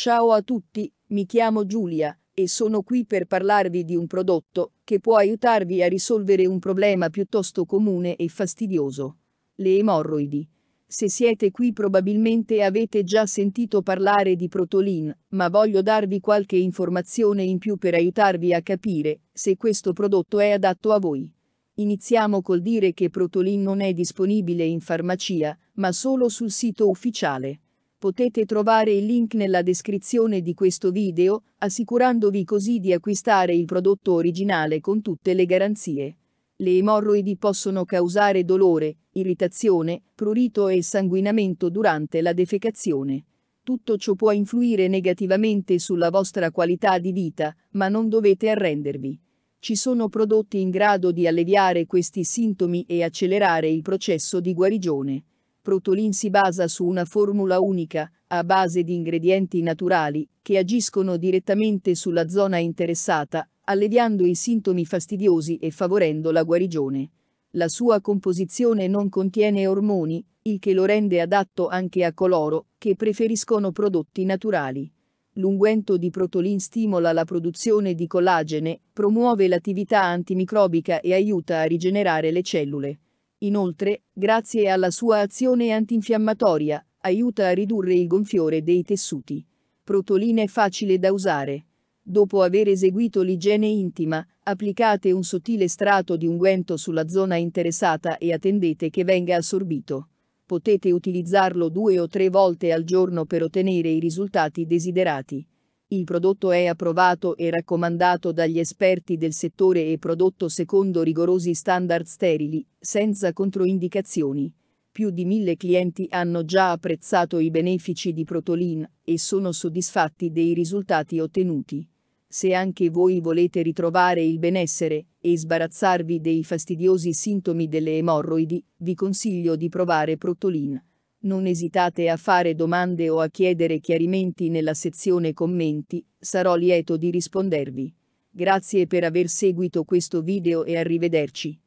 Ciao a tutti, mi chiamo Giulia e sono qui per parlarvi di un prodotto che può aiutarvi a risolvere un problema piuttosto comune e fastidioso. Le emorroidi. Se siete qui probabilmente avete già sentito parlare di Protolin, ma voglio darvi qualche informazione in più per aiutarvi a capire se questo prodotto è adatto a voi. Iniziamo col dire che Protolin non è disponibile in farmacia, ma solo sul sito ufficiale. Potete trovare il link nella descrizione di questo video, assicurandovi così di acquistare il prodotto originale con tutte le garanzie. Le emorroidi possono causare dolore, irritazione, prurito e sanguinamento durante la defecazione. Tutto ciò può influire negativamente sulla vostra qualità di vita, ma non dovete arrendervi ci sono prodotti in grado di alleviare questi sintomi e accelerare il processo di guarigione. Protolin si basa su una formula unica, a base di ingredienti naturali, che agiscono direttamente sulla zona interessata, alleviando i sintomi fastidiosi e favorendo la guarigione. La sua composizione non contiene ormoni, il che lo rende adatto anche a coloro che preferiscono prodotti naturali. L'unguento di Protolin stimola la produzione di collagene, promuove l'attività antimicrobica e aiuta a rigenerare le cellule. Inoltre, grazie alla sua azione antinfiammatoria, aiuta a ridurre il gonfiore dei tessuti. Protolina è facile da usare. Dopo aver eseguito l'igiene intima, applicate un sottile strato di unguento sulla zona interessata e attendete che venga assorbito. Potete utilizzarlo due o tre volte al giorno per ottenere i risultati desiderati. Il prodotto è approvato e raccomandato dagli esperti del settore e prodotto secondo rigorosi standard sterili, senza controindicazioni. Più di mille clienti hanno già apprezzato i benefici di Protolin e sono soddisfatti dei risultati ottenuti. Se anche voi volete ritrovare il benessere e sbarazzarvi dei fastidiosi sintomi delle emorroidi, vi consiglio di provare Protolin. Non esitate a fare domande o a chiedere chiarimenti nella sezione commenti, sarò lieto di rispondervi. Grazie per aver seguito questo video e arrivederci.